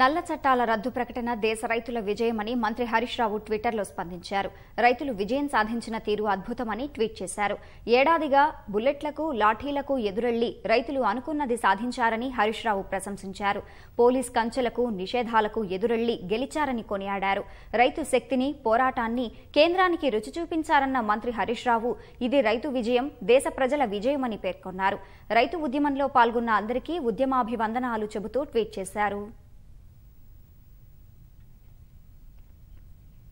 నల్ల చట్టాల రద్దు ప్రకటన దేశ రైతుల విజయమని మంత్రి హరీష్ రావు ట్విట్టర్లో స్పందించారు రైతులు విజయం సాధించిన తీరు అద్భుతమని ట్వీట్ చేశారు ఏడాదిగా బుల్లెట్లకు లాఠీలకు ఎదురెళ్లి రైతులు అనుకున్నది సాధించారని హరీష్ రావు ప్రశంసించారు పోలీస్ కంచెలకు నిషేధాలకు ఎదురెళ్లి గెలిచారని కొనియాడారు రైతు శక్తిని పోరాటాన్ని కేంద్రానికి రుచి చూపించారన్న మంత్రి హరీష్ రావు ఇది రైతు విజయం దేశ ప్రజల విజయమని పేర్కొన్నారు రైతు ఉద్యమంలో పాల్గొన్న అందరికీ ఉద్యమాభివందనాలు చెబుతూ ట్వీట్ చేశారు